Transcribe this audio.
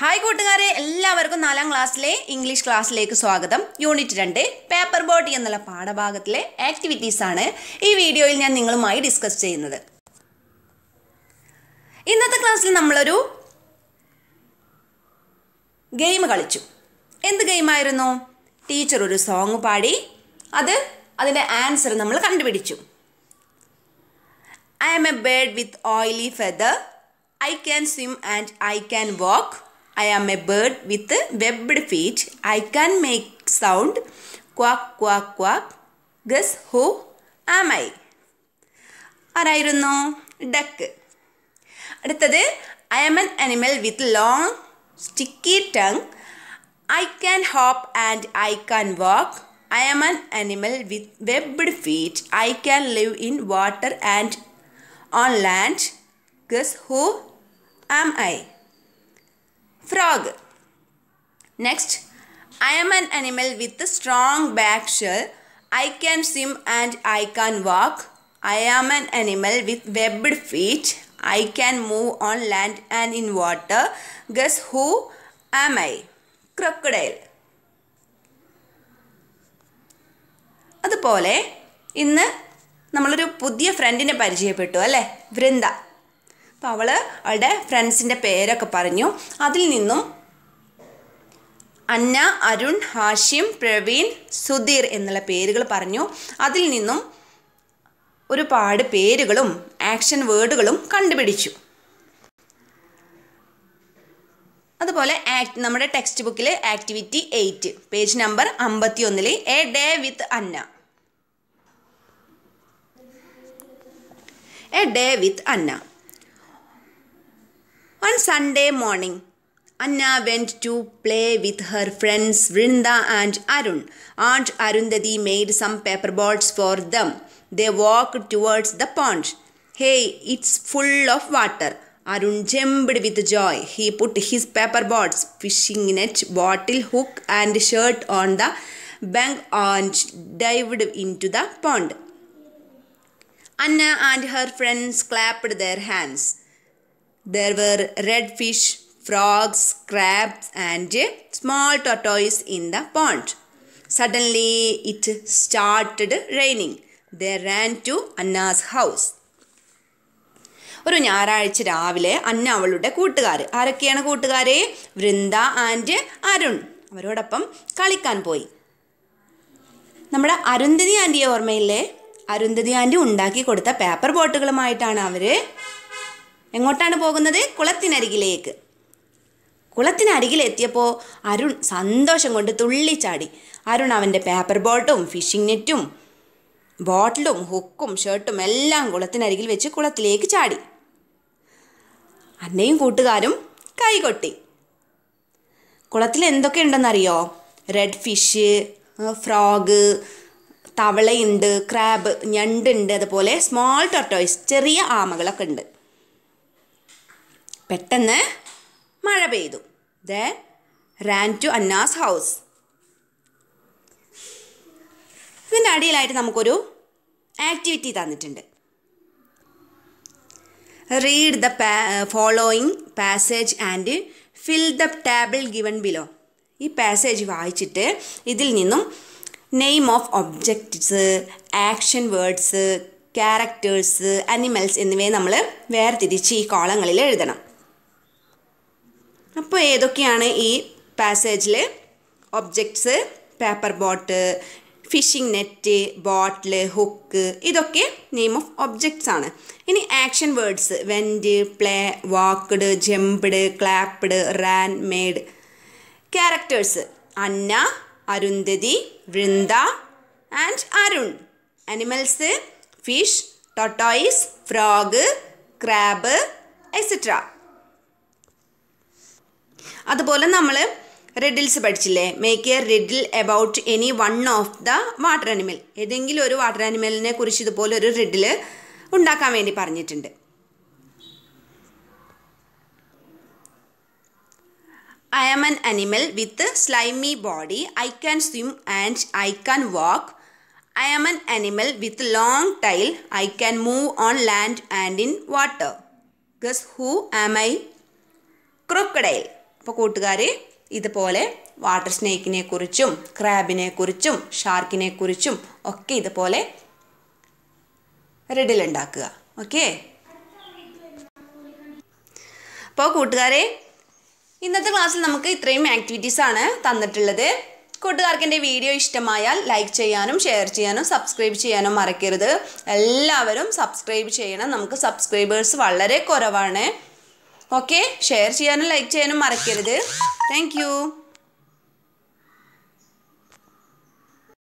Hi കൂട്ടുകാരെ എല്ലാവർക്കും നാലാം ക്ലാസ്സിലെ ഇംഗ്ലീഷ് ക്ലാസ്സിലേക്ക് സ്വാഗതം യൂണിറ്റ് രണ്ട് പേപ്പർ ബോട്ടി എന്നുള്ള പാഠഭാഗത്തിലെ ആക്ടിവിറ്റീസ് ആണ് ഈ വീഡിയോയിൽ ഞാൻ നിങ്ങളുമായി ഡിസ്കസ് ചെയ്യുന്നത് ഇന്നത്തെ ക്ലാസ്സിൽ നമ്മളൊരു ഗെയിം കളിച്ചു എന്ത് ഗെയിമായിരുന്നു ടീച്ചർ ഒരു സോങ് പാടി അത് അതിൻ്റെ ആൻസർ നമ്മൾ കണ്ടുപിടിച്ചു I am a bird with oily feather I can swim and I can walk I am a bird with webbed feet. I can make sound. Quack, quack, quack. Guess who am I? Arayirunno, duck. Aduttadu, I am an animal with long, sticky tongue. I can hop and I can walk. I am an animal with webbed feet. I can live in water and on land. Guess who am I? frog. Next, I am an animal with a strong back shell. I can swim and I can walk. I am an animal with webbed feet. I can move on land and in water. Guess who am I? Crocodile. അതുപോലെ ഇന്ന് നമ്മളൊരു പുതിയ ഫ്രണ്ടിനെ പരിചയപ്പെട്ടു അല്ലേ വൃന്ദ അപ്പം അവൾ അവളുടെ ഫ്രണ്ട്സിൻ്റെ പേരൊക്കെ പറഞ്ഞു അതിൽ നിന്നും അന്ന അരുൺ ഹാഷിം പ്രവീൺ സുധീർ എന്നുള്ള പേരുകൾ പറഞ്ഞു അതിൽ നിന്നും ഒരുപാട് പേരുകളും ആക്ഷൻ വേർഡുകളും കണ്ടുപിടിച്ചു അതുപോലെ ആക്ട് നമ്മുടെ ടെക്സ്റ്റ് ബുക്കിൽ ആക്ടിവിറ്റി എയ്റ്റ് പേജ് നമ്പർ അമ്പത്തി ഒന്നിൽ a day with Anna a day with Anna Sunday morning, Anna went to play with her friends Vrinda and Arun. Aunt Arundhati made some paper boats for them. They walked towards the pond. Hey, it's full of water. Arun jumped with joy. He put his paper boats, fishing net, bottle, hook, and shirt on the bank and dived into the pond. Anna and her friends clapped their hands. There were red fish, frogs, crabs, and small tortoise in the pond. Suddenly, it started raining. They ran to Anna's house. ഒരു ഞായറാഴ്ച രാവിലെ അന്ന അവളുടെ കൂട്ടുകാർ ആരൊക്കെയാണ് കൂട്ടുകാരെ Vrinda and Arun അവരോടൊപ്പം കളിക്കാൻ പോയി നമ്മുടെ അരുന്ധതി ആൻറ്റിയെ ഓർമ്മയില്ലേ അരുന്ധതി ആൻറ്റി ഉണ്ടാക്കി കൊടുത്ത പേപ്പർ ബോട്ടുകളുമായിട്ടാണ് അവർ എങ്ങോട്ടാണ് പോകുന്നത് കുളത്തിനരികിലേക്ക് കുളത്തിനരികിലെത്തിയപ്പോൾ അരുൺ സന്തോഷം കൊണ്ട് തുള്ളിച്ചാടി അരുൺ അവൻ്റെ പേപ്പർ ബോട്ടും ഫിഷിംഗ് നെറ്റും ബോട്ടിലും ഹുക്കും ഷർട്ടും എല്ലാം കുളത്തിനരികിൽ വെച്ച് കുളത്തിലേക്ക് ചാടി അന്നയും കൂട്ടുകാരും കൈകൊട്ടി കുളത്തിൽ എന്തൊക്കെ ഉണ്ടെന്നറിയോ റെഡ് ഫിഷ് ഫ്രോഗ് തവളയുണ്ട് ക്രാബ് ഞണ്ടുണ്ട് അതുപോലെ സ്മോൾ ടൊർട്ടോയ്സ് ചെറിയ ആമകളൊക്കെ ഉണ്ട് പെട്ടെന്ന് മഴ പെയ്തു the ran to Anna's house ഇതിൻ്റെ അടിയിലായിട്ട് നമുക്കൊരു ആക്ടിവിറ്റി തന്നിട്ടുണ്ട് read the following passage and fill the table given below ഈ പാസേജ് വായിച്ചിട്ട് ഇതിൽ നിന്നും name of objects action words characters animals എന്നിവയെ നമ്മൾ വേർതിരിച്ച് ഈ കോളങ്ങളിൽ എഴുതണം അപ്പോൾ ഏതൊക്കെയാണ് ഈ പാസേജിൽ ഒബ്ജക്ട്സ് paper boat fishing net bottle hook ഇതൊക്കെ നെയിം ഓഫ് ഒബ്ജക്ട്സ് ആണ് ഇനി action words went play walked jumped clapped ran made characters Anna Arundhati Vrinda and Arun animals fish tortoise frog crab etcetera അതുപോലെ നമ്മൾ റെഡിൽസ് പഠിച്ചില്ലേ make a riddle about any one of the water animal ഏതെങ്കിലും ഒരു water അനിമലിനെ കുറിച്ച് ഇതുപോലെ ഒരു റെഡിൽ ഉണ്ടാക്കാൻ വേണ്ടി പറഞ്ഞിട്ടുണ്ട് I am an animal with slimy body I can swim and I can walk I am an animal with long tail I can move on land and in water guess who am I crocodile അപ്പോൾ കൂട്ടുകാർ ഇതുപോലെ water സ്നേക്കിനെ കുറിച്ചും ക്രാബിനെ കുറിച്ചും ഷാർക്കിനെ കുറിച്ചും ഒക്കെ ഇതുപോലെ ഉണ്ടാക്കുക okay അപ്പോൾ കൂട്ടുകാരെ ഇന്നത്തെ ക്ലാസ്സിൽ നമുക്ക് ഇത്രയും ആക്ടിവിറ്റീസ് ആണ് തന്നിട്ടുള്ളത് കൂട്ടുകാർക്ക് എൻ്റെ വീഡിയോ ഇഷ്ടമായാൽ ലൈക്ക് ചെയ്യാനും ഷെയർ ചെയ്യാനും സബ്സ്ക്രൈബ് ചെയ്യാനും മറക്കരുത് എല്ലാവരും സബ്സ്ക്രൈബ് ചെയ്യണം നമുക്ക് സബ്സ്ക്രൈബേഴ്സ് വളരെ കുറവാണ് ഓക്കെ ഷെയർ ചെയ്യാനും ലൈക്ക് ചെയ്യാനും മറക്കരുത് താങ്ക്